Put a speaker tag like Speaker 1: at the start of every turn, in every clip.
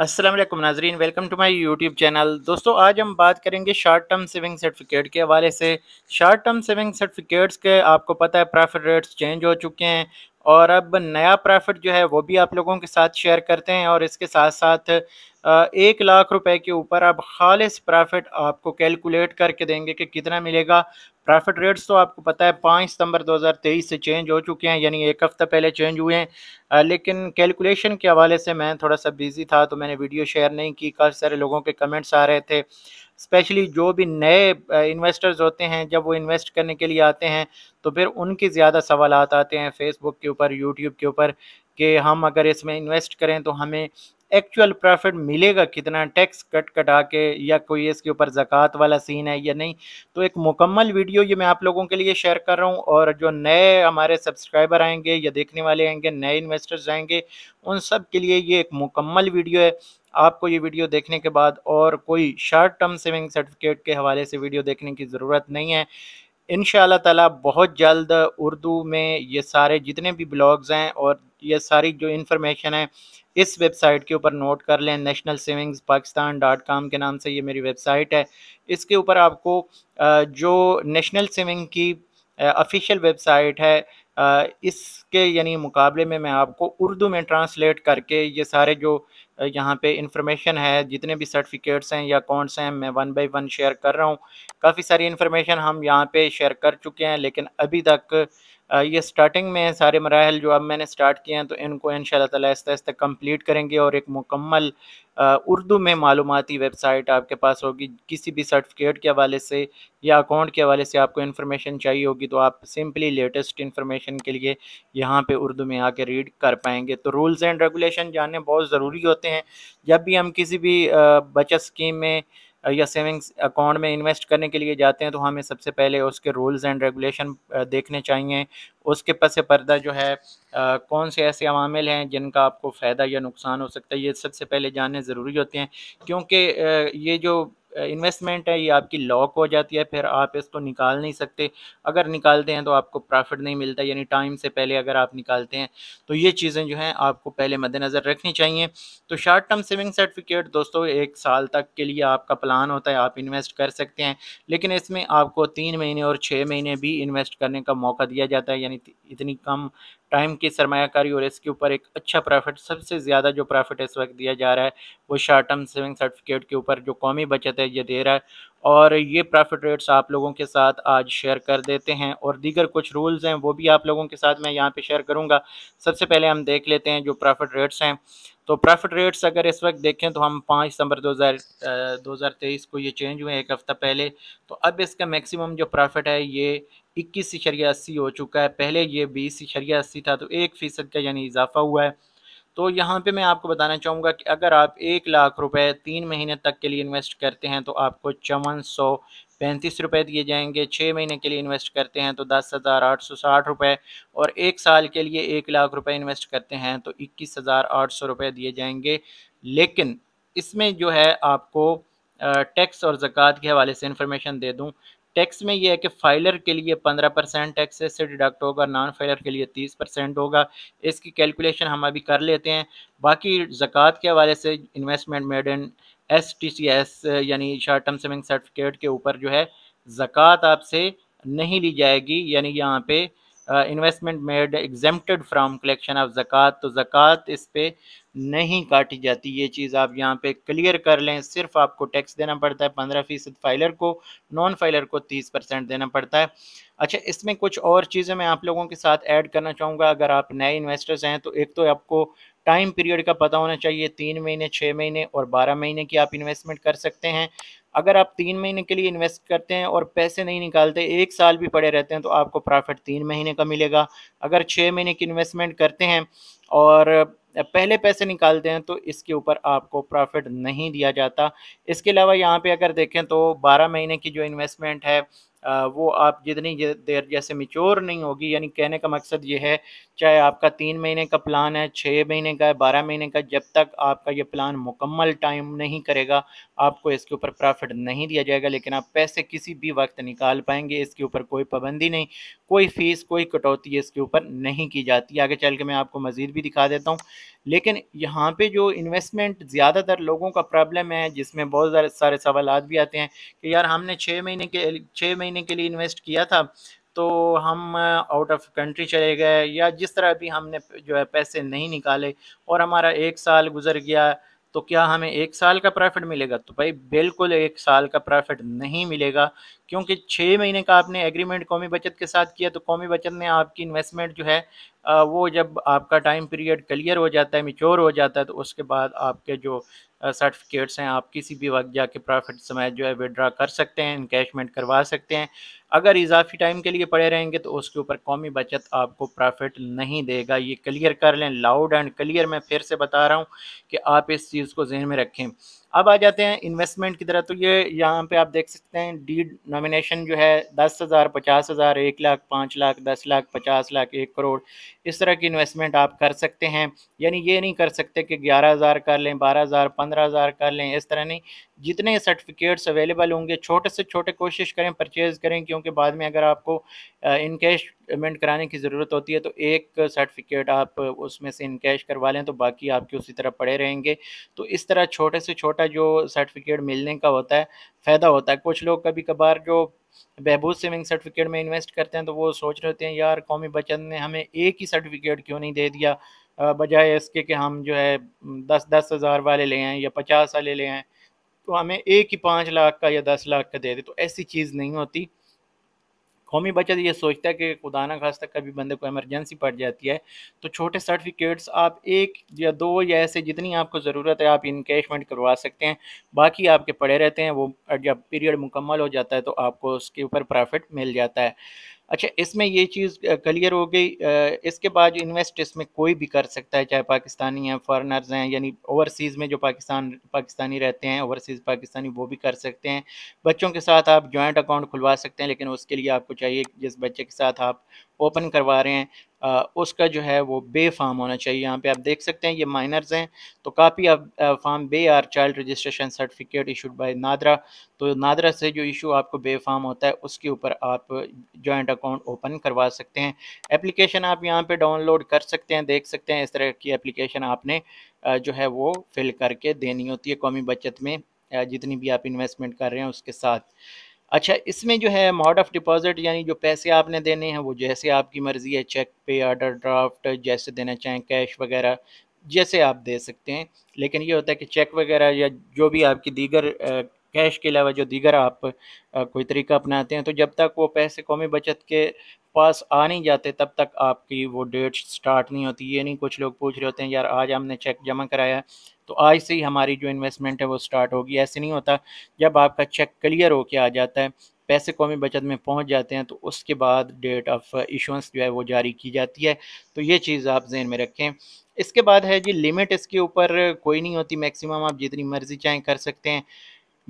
Speaker 1: असलम नाजरीन welcome to my YouTube channel दोस्तों आज हम बात करेंगे शार्ट टर्म सेविंग सर्टिफिकेट के हवाले से शार्ट टर्म सेविंग सर्टिफिकेट्स के आपको पता है प्रॉफिट रेट्स चेंज हो चुके हैं और अब नया प्रॉफिट जो है वो भी आप लोगों के साथ शेयर करते हैं और इसके साथ साथ एक लाख रुपए के ऊपर अब खालिश प्रॉफिट आपको कैलकुलेट करके देंगे कि कितना मिलेगा प्रॉफिट रेट्स तो आपको पता है पाँच सितंबर 2023 से चेंज हो चुके हैं यानी एक हफ़्ता पहले चेंज हुए हैं लेकिन कैलकुलेशन के हवाले से मैं थोड़ा सा बिज़ी था तो मैंने वीडियो शेयर नहीं की काफ़ी सारे लोगों के कमेंट्स आ रहे थे स्पेशली जो भी नए इन्वेस्टर्स होते हैं जब वो इन्वेस्ट करने के लिए आते हैं तो फिर उनके ज़्यादा सवाल आते हैं फेसबुक के ऊपर यूट्यूब के ऊपर कि हम अगर इसमें इन्वेस्ट करें तो हमें एक्चुअल प्रॉफिट मिलेगा कितना टैक्स कट कटा के या कोई इसके ऊपर ज़क़़त वाला सीन है या नहीं तो एक मुकम्मल वीडियो ये मैं आप लोगों के लिए शेयर कर रहा हूँ और जो नए हमारे सब्सक्राइबर आएंगे या देखने वाले आएंगे नए इन्वेस्टर्स आएंगे उन सब के लिए ये एक मुकम्मल वीडियो है आपको ये वीडियो देखने के बाद और कोई शॉर्ट टर्म सेविंग सर्टिफिकेट के हवाले से वीडियो देखने की ज़रूरत नहीं है इन ताला बहुत जल्द उर्दू में ये सारे जितने भी ब्लॉग्स हैं और ये सारी जो इन्फॉर्मेशन है इस वेबसाइट के ऊपर नोट कर लें national savings Pakistan dot com के नाम से ये मेरी वेबसाइट है इसके ऊपर आपको जो नेशनल सेविंग की ऑफिशियल वेबसाइट है इसके यानी मुकाबले में मैं आपको उर्दू में ट्रांसलेट करके ये सारे जो यहाँ पे इंफॉर्मेशन है जितने भी सर्टिफिकेट्स हैं या अकाउंट्स हैं मैं वन बाई वन शेयर कर रहा हूँ काफ़ी सारी इन्फॉर्मेशन हम यहाँ पे शेयर कर चुके हैं लेकिन अभी तक ये स्टार्टिंग में है सारे मराहल जो अब मैंने स्टार्ट किए हैं तो इनको इन ताला आहिस्ता आहिस्ता कंप्लीट करेंगे और एक मुकम्मल उर्दू में मालूमती वेबसाइट आपके पास होगी किसी भी सर्टिफिकेट के हवाले से या अकाउंट के हवाले से आपको इन्फॉर्मेशन चाहिए होगी तो आप सिंपली लेटेस्ट इन्फॉर्मेशन के लिए यहाँ पे उर्दू में आके रीड कर पाएंगे तो रूल्स एंड रेगुलेशन जानने बहुत ज़रूरी होते हैं जब भी हम किसी भी बचत स्कीम में या सेविंग्स अकाउंट में इन्वेस्ट करने के लिए जाते हैं तो हमें सबसे पहले उसके रूल्स एंड रेगुलेशन देखने चाहिए उसके पस पर्दा जो है आ, कौन से ऐसे अवामिल हैं जिनका आपको फ़ायदा या नुकसान हो सकता है ये सबसे पहले जानने ज़रूरी होते हैं क्योंकि ये जो इन्वेस्टमेंट है ये आपकी लॉक हो जाती है फिर आप इसको निकाल नहीं सकते अगर निकालते हैं तो आपको प्रॉफिट नहीं मिलता यानी टाइम से पहले अगर आप निकालते हैं तो ये चीज़ें जो हैं आपको पहले मद्देनज़र रखनी चाहिए तो शॉर्ट टर्म सेविंग सर्टिफिकेट दोस्तों एक साल तक के लिए आपका प्लान होता है आप इन्वेस्ट कर सकते हैं लेकिन इसमें आपको तीन महीने और छः महीने भी इन्वेस्ट करने का मौका दिया जाता है यानी इतनी कम टाइम की सरमाकारी और इसके ऊपर एक अच्छा प्रॉफिट सबसे ज़्यादा जो प्रॉफिट इस वक्त दिया जा रहा है वो शार्ट टर्म सेविंग सर्टिफिकेट के ऊपर जो कौमी बचत है ये दे रहा है और ये प्रॉफिट रेट्स आप लोगों के साथ आज शेयर कर देते हैं और दीगर कुछ रूल्स हैं वो भी आप लोगों के साथ मैं यहाँ पर शेयर करूँगा सबसे पहले हम देख लेते हैं जो प्रॉफिट रेट्स हैं तो प्रॉफिट रेट्स अगर इस वक्त देखें तो हम पाँच सितंबर दो हज़ार को ये चेंज हुए एक हफ़्ता पहले तो अब इसका मैक्सिमम जो प्रॉफिट है ये इक्कीस इशरिया अस्सी हो चुका है पहले ये बीस इशरिया अस्सी था तो एक फ़ीसद का यानी इजाफा हुआ है तो यहाँ पे मैं आपको बताना चाहूँगा कि अगर आप एक लाख रुपए तीन महीने तक के लिए इन्वेस्ट करते हैं तो आपको चौवन सौ पैंतीस रुपये दिए जाएंगे छः महीने के लिए इन्वेस्ट करते हैं तो दस हज़ार आठ सौ साठ रुपये और एक साल के लिए एक लाख रुपए इन्वेस्ट करते हैं तो इक्कीस हज़ार आठ सौ रुपये दिए जाएंगे लेकिन इसमें जो है आपको टैक्स और ज़क़़त के हवाले से इन्फॉर्मेशन दे दूँ टैक्स में ये है कि फाइलर के लिए पंद्रह परसेंट टैक्स से डिडक्ट होगा नॉन फाइलर के लिए तीस परसेंट होगा इसकी कैलकुलेशन हम अभी कर लेते हैं बाकी ज़क़़त के हवाले से investment made in S T C S यानी शॉर्ट टर्म सेविंग सर्टिफिकेट के ऊपर जो है ज़क़़त आपसे नहीं ली जाएगी यानी यहाँ पे investment made exempted from collection of ज़क़़त तो ज़क़़त इस पर नहीं काटी जाती ये चीज़ आप यहाँ पे क्लियर कर लें सिर्फ आपको टैक्स देना पड़ता है पंद्रह फीसद फाइलर को नॉन फाइलर को तीस परसेंट देना पड़ता है अच्छा इसमें कुछ और चीज़ें मैं आप लोगों के साथ ऐड करना चाहूँगा अगर आप नए इन्वेस्टर्स हैं तो एक तो आपको टाइम पीरियड का पता होना चाहिए तीन महीने छः महीने और बारह महीने की आप इन्वेस्टमेंट कर सकते हैं अगर आप तीन महीने के लिए इन्वेस्ट करते हैं और पैसे नहीं निकालते एक साल भी पड़े रहते हैं तो आपको प्रॉफिट तीन महीने का मिलेगा अगर छः महीने की इन्वेस्टमेंट करते हैं और पहले पैसे निकालते हैं तो इसके ऊपर आपको प्रॉफिट नहीं दिया जाता इसके अलावा यहाँ पे अगर देखें तो बारह महीने की जो इन्वेस्टमेंट है वो आप जितनी देर जैसे मिच्योर नहीं होगी यानी कहने का मकसद ये है चाहे आपका तीन महीने का प्लान है छः महीने का है बारह महीने का जब तक आपका ये प्लान मुकम्मल टाइम नहीं करेगा आपको इसके ऊपर प्रॉफिट नहीं दिया जाएगा लेकिन आप पैसे किसी भी वक्त निकाल पाएंगे इसके ऊपर कोई पाबंदी नहीं कोई फ़ीस कोई कटौती इसके ऊपर नहीं की जाती आगे चल के मैं आपको मज़ीद भी दिखा देता हूँ लेकिन यहाँ पर जो इन्वेस्टमेंट ज़्यादातर लोगों का प्रॉब्लम है जिसमें बहुत सारे सवाल भी आते हैं कि यार हमने छः महीने के छः महीने महीने के लिए इन्वेस्ट किया था तो हम आउट ऑफ कंट्री चले गए या जिस तरह भी हमने जो है पैसे नहीं निकाले और हमारा एक साल गुजर गया तो क्या हमें एक साल का प्रॉफिट मिलेगा तो भाई बिल्कुल एक साल का प्रॉफिट नहीं मिलेगा क्योंकि छः महीने का आपने एग्रीमेंट कौमी बचत के साथ किया तो कौमी बचत ने आपकी इन्वेस्टमेंट जो है वो जब आपका टाइम पीरियड क्लियर हो जाता है मिच्योर हो जाता है तो उसके बाद आपके जो सर्टिफिकेट्स हैं आप किसी भी वक्त जाके प्रॉफिट समय जो है विड्रा कर सकते हैं इनकेशमेंट करवा सकते हैं अगर इजाफी टाइम के लिए पड़े रहेंगे तो उसके ऊपर कौमी बचत आपको प्रॉफिट नहीं देगा ये क्लियर कर लें लाउड एंड क्लियर मैं फिर से बता रहा हूँ कि आप इस चीज़ को जहन में रखें अब आ जाते हैं इन्वेस्टमेंट की तरह तो ये यहाँ पे आप देख सकते हैं डीड नॉमिनेशन जो है दस हज़ार पचास हज़ार एक लाख पाँच लाख दस लाख पचास लाख एक करोड़ इस तरह की इन्वेस्टमेंट आप कर सकते हैं यानी ये नहीं कर सकते कि ग्यारह हज़ार कर लें बारह हज़ार पंद्रह हज़ार कर लें इस तरह नहीं जितने सर्टिफिकेट्स अवेलेबल होंगे छोटे से छोटे कोशिश करें परचेज़ करें क्योंकि बाद में अगर आपको इनकेश uh, पेमेंट कराने की ज़रूरत होती है तो एक सर्टिफिकेट आप उसमें से इनकेश करवा लें तो बाकी आपके उसी तरह पड़े रहेंगे तो इस तरह छोटे से छोटा जो सर्टिफिकेट मिलने का होता है फ़ायदा होता है कुछ लोग कभी कभार जो बहबूज सेविंग सर्टिफिकेट में इन्वेस्ट करते हैं तो वो सोच रहे होते हैं यार कौमी बचत ने हमें एक ही सर्टिफिकेट क्यों नहीं दे दिया बजाय इसके कि हम जो है दस दस हज़ार वाले ले आएँ या पचास वाले ले आएँ तो हमें एक ही पाँच लाख का या दस लाख का दे दे तो ऐसी चीज़ नहीं होती कौमी बचत ये सोचता है कि खुदा ना खास तक कभी बंदे को एमरजेंसी पड़ जाती है तो छोटे सर्टिफिकेट्स आप एक या दो या ऐसे जितनी आपको ज़रूरत है आप इनकेशमेंट करवा सकते हैं बाकी आपके पड़े रहते हैं वो जब पीरियड मुकम्मल हो जाता है तो आपको उसके ऊपर प्रॉफिट मिल जाता है अच्छा इसमें ये चीज़ क्लियर हो गई इसके बाद जो इन्वेस्ट इसमें कोई भी कर सकता है चाहे पाकिस्तानी हैं फॉरनर्स हैं यानी ओवरसीज़ में जो पाकिस्तान पाकिस्तानी रहते हैं ओवरसीज़ पाकिस्तानी वो भी कर सकते हैं बच्चों के साथ आप जॉइंट अकाउंट खुलवा सकते हैं लेकिन उसके लिए आपको चाहिए जिस बच्चे के साथ आप ओपन करवा रहे हैं आ, उसका जो है वो बे फार्म होना चाहिए यहाँ पे आप देख सकते हैं ये माइनर्स हैं तो copy of form B or child registration certificate issued by NADRA तो नादरा से जो इशू आपको बे फार्म होता है उसके ऊपर आप जॉइंट अकाउंट ओपन करवा सकते हैं एप्लीकेशन आप यहाँ पे डाउनलोड कर सकते हैं देख सकते हैं इस तरह की एप्लीकेशन आपने जो है वो फिल करके देनी होती है कौमी बचत में जितनी भी आप इन्वेस्टमेंट कर रहे हैं उसके साथ अच्छा इसमें जो है मोड ऑफ डिपॉजिट यानी जो पैसे आपने देने हैं वो जैसे आपकी मर्ज़ी है चेक पे आर्डर ड्राफ्ट जैसे देना चाहें कैश वगैरह जैसे आप दे सकते हैं लेकिन ये होता है कि चेक वगैरह या जो भी आपकी दीगर कैश के अलावा जो दीगर आप आ, कोई तरीका अपनाते हैं तो जब तक वो पैसे कौमी बचत के पास आ नहीं जाते तब तक आपकी वो डेट स्टार्ट नहीं होती ये नहीं कुछ लोग पूछ रहे होते हैं यार आज हमने चेक जमा कराया है तो आज से ही हमारी जो इन्वेस्टमेंट है वो स्टार्ट होगी ऐसे नहीं होता जब आपका चेक क्लियर होके आ जाता है पैसे कौमी बचत में पहुंच जाते हैं तो उसके बाद डेट ऑफ इशुंस जो है वो जारी की जाती है तो ये चीज़ आप जहन में रखें इसके बाद है जी लिमिट इसके ऊपर कोई नहीं होती मैक्सिमम आप जितनी मर्ज़ी चाहें कर सकते हैं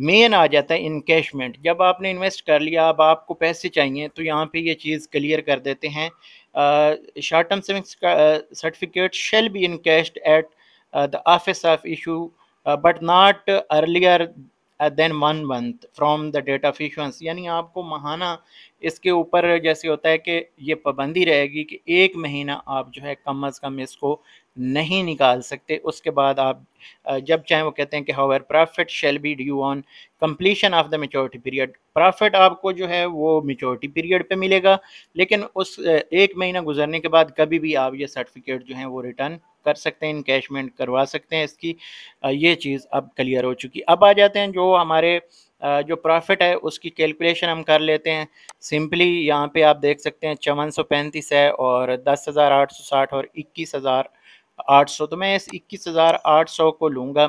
Speaker 1: मेन आ जाता है इनकेशमेंट जब आपने इन्वेस्ट कर लिया अब आपको पैसे चाहिए तो यहाँ पे ये चीज़ क्लियर कर देते हैं short term savings certificate shall be encashed at the office of issue but not earlier than one month from the date of issuance यानी आपको महाना इसके ऊपर जैसे होता है कि ये पाबंदी रहेगी कि एक महीना आप जो है कम अज़ कम इसको नहीं निकाल सकते उसके बाद आप जब चाहें वो कहते हैं कि how profit shall be due on completion of the maturity period profit आपको जो है वो मेचोरिटी पीरियड पे मिलेगा लेकिन उस एक महीना गुजरने के बाद कभी भी आप ये सर्टिफिकेट जो है वो रिटर्न कर सकते हैं इनकेशमेंट करवा सकते हैं इसकी ये चीज़ अब क्लियर हो चुकी अब आ जाते हैं जो हमारे जो प्रॉफिट है उसकी कैलकुलेशन हम कर लेते हैं सिंपली यहाँ पे आप देख सकते हैं चौवन सौ पैंतीस है और दस हज़ार आठ सौ साठ और इक्कीस हज़ार आठ सौ तो मैं इस इक्कीस हज़ार आठ सौ को लूँगा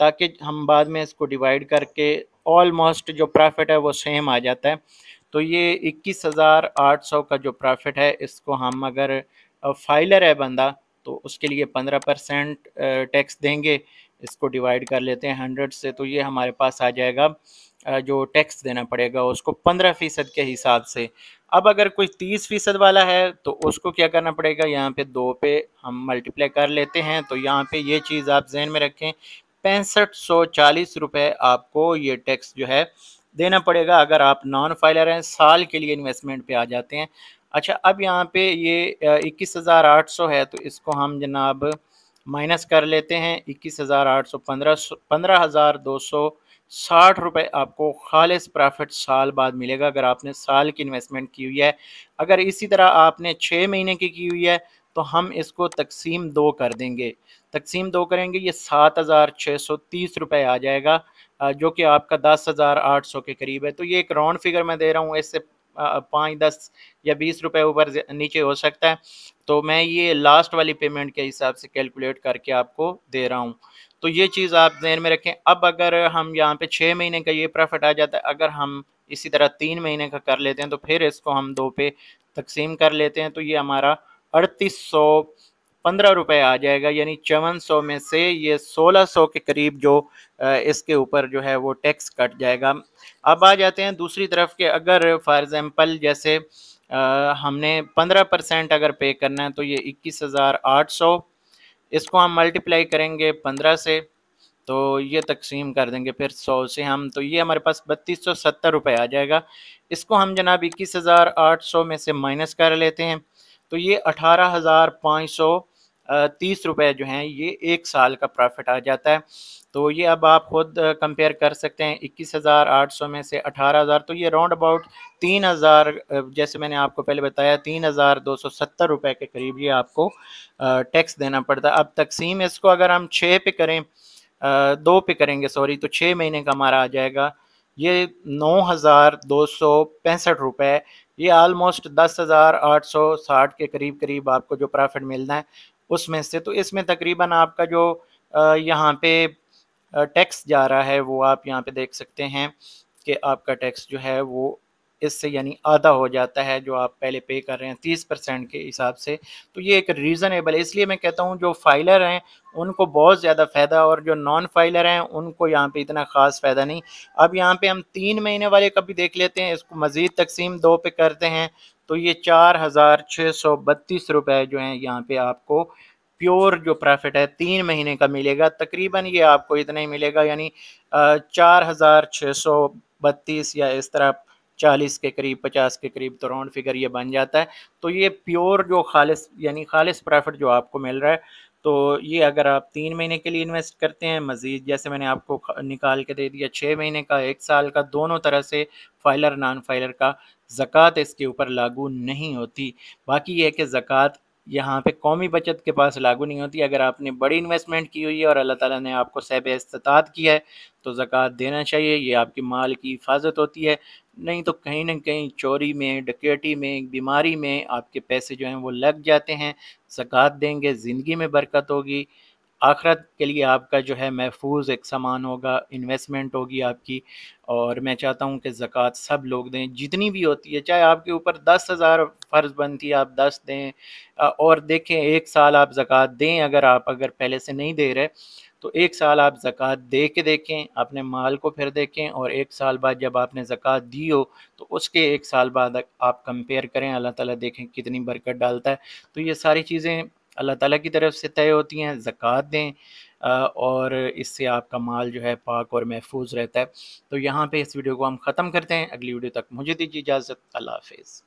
Speaker 1: ताकि हम बाद में इसको डिवाइड करके ऑलमोस्ट जो प्रॉफिट है वो सेम आ जाता है तो ये इक्कीस हज़ार आठ सौ का जो प्रॉफिट है इसको हम अगर फाइलर है बंदा तो उसके लिए पंद्रह परसेंट टैक्स देंगे इसको डिवाइड कर लेते हैं हंड्रेड से तो ये हमारे पास आ जाएगा जो टैक्स देना पड़ेगा उसको पंद्रह फ़ीसद के हिसाब से अब अगर कोई तीस फ़ीसद वाला है तो उसको क्या करना पड़ेगा यहाँ पे दो पे हम मल्टीप्लाई कर लेते हैं तो यहाँ पे ये चीज़ आप जहन में रखें पैंसठ सौ चालीस रुपये आपको ये टैक्स जो है देना पड़ेगा अगर आप नॉन फाइलर हैं साल के लिए इन्वेस्टमेंट पे आ जाते हैं अच्छा अब यहाँ पे ये इक्कीस हज़ार आठ सौ है तो इसको हम जनाब माइनस कर लेते हैं इक्कीस हज़ार आठ सौ पंद्रह पंद्रह हज़ार दो सौ साठ रुपये आपको खालिश प्रॉफिट साल बाद मिलेगा अगर आपने साल की इन्वेस्टमेंट की हुई है अगर इसी तरह आपने छः महीने की की हुई है तो हम इसको तकसीम दो कर देंगे तकसीम दो करेंगे ये सात हज़ार छः सौ तीस रुपये आ जाएगा जो कि आपका दस हज़ार आठ सौ के करीब है तो ये एक राउंड फिगर मैं दे रहा हूँ इससे पाँच दस या बीस रुपये ऊपर नीचे हो सकता है तो मैं ये लास्ट वाली पेमेंट के हिसाब से कैलकुलेट करके आपको दे रहा हूँ तो ये चीज़ आप जहन में रखें अब अगर हम यहाँ पे छः महीने का ये प्रॉफिट आ जाता है अगर हम इसी तरह तीन महीने का कर लेते हैं तो फिर इसको हम दो पे तकसीम कर लेते हैं तो ये हमारा अड़तीस सौ पंद्रह रुपये आ जाएगा यानी चौवन सौ में से ये सोलह सौ के करीब जो इसके ऊपर जो है वो टैक्स कट जाएगा अब आ जाते हैं दूसरी तरफ के अगर फॉर एग्ज़ाम्पल जैसे हमने पंद्रह परसेंट अगर पे करना है तो ये इक्कीस हज़ार आठ सौ इसको हम मल्टीप्लाई करेंगे पंद्रह से तो ये तकसीम कर देंगे फिर सौ से हम तो ये हमारे पास बत्तीस सौ सत्तर रुपये आ जाएगा इसको हम जनाब इक्कीस हज़ार आठ सौ में से माइनस कर लेते हैं तो ये अठारह हज़ार पाँच सौ तीस रुपये जो हैं ये एक साल का प्रॉफिट आ जाता है तो ये अब आप खुद कंपेयर कर सकते हैं इक्कीस हज़ार आठ सौ में से अठारह हज़ार तो ये राउंड अबाउट तीन हज़ार जैसे मैंने आपको पहले बताया तीन हज़ार दो सौ सत्तर रुपये के करीब ये आपको टैक्स देना पड़ता है अब तकसीम इसको अगर हम छः पे करें दो पे करेंगे सॉरी तो छः महीने का हमारा आ जाएगा ये नौ हज़ार दो सौ पैंसठ रुपये ये आलमोस्ट दस हज़ार आठ सौ साठ के करीब करीब आपको जो प्रॉफिट मिलना है उसमें से तो इसमें तकरीबन आपका जो यहाँ पे टैक्स जा रहा है वो आप यहाँ पे देख सकते हैं कि आपका टैक्स जो है वो इससे यानी आधा हो जाता है जो आप पहले पे कर रहे हैं तीस परसेंट के हिसाब से तो ये एक रीज़नेबल है इसलिए मैं कहता हूँ जो फाइलर हैं उनको बहुत ज़्यादा फ़ायदा और जो नॉन फाइलर हैं उनको यहाँ पे इतना ख़ास फ़ायदा नहीं अब यहाँ पे हम तीन महीने वाले कभी देख लेते हैं इसको मज़ीद तकसीम दो पे करते हैं तो ये चार हज़ार छः सौ बत्तीस रुपये जो हैं यहाँ पे आपको प्योर जो प्रॉफिट है तीन महीने का मिलेगा तकरीबन ये आपको इतना ही मिलेगा यानी चार हज़ार छः सौ बत्तीस या इस तरह चालीस के करीब पचास के करीब तो राउंड फिगर ये बन जाता है तो ये प्योर जो खालिस यानी खालिस प्रॉफिट जो आपको मिल रहा है तो ये अगर आप तीन महीने के लिए इन्वेस्ट करते हैं मज़ीद जैसे मैंने आपको निकाल के दे दिया छः महीने का एक साल का दोनों तरह से फाइलर नॉन फाइलर का जक़ात इसके ऊपर लागू नहीं होती बाकी यह है कि ज़क़़त यहाँ पे कौमी बचत के पास लागू नहीं होती अगर आपने बड़ी इन्वेस्टमेंट की हुई है और अल्लाह ताला ने आपको सैब इस्तात की है तो ज़क़़त देना चाहिए ये आपके माल की हिफाजत होती है नहीं तो कहीं ना कहीं चोरी में डकेटी में बीमारी में आपके पैसे जो हैं वो लग जाते हैं ज़क़़त देंगे ज़िंदगी में बरकत होगी आखरत के लिए आपका जो है महफूज एक सामान होगा इन्वेस्टमेंट होगी आपकी और मैं चाहता हूँ कि ज़क़़त सब लोग दें जितनी भी होती है चाहे आपके ऊपर दस हज़ार फ़र्ज़ बनती है आप दस दें और देखें एक साल आप ज़क़़त दें अगर आप अगर पहले से नहीं दे रहे तो एक साल आप ज़क़़त दे के देखें अपने माल को फिर देखें और एक साल बाद जब आपने ज़क़़त दी हो तो उसके एक साल बाद आप कंपेयर करें अल्लाह ताला देखें कितनी बरकत डालता है तो ये सारी चीज़ें अल्लाह ताला की तरफ से तय होती हैं ज़क़़त दें और इससे आपका माल जो है पाक और महफूज रहता है तो यहाँ पे इस वीडियो को हम ख़त्म करते हैं अगली वीडियो तक मुझे दीजिए इजाज़त अल्लाह हाफिज़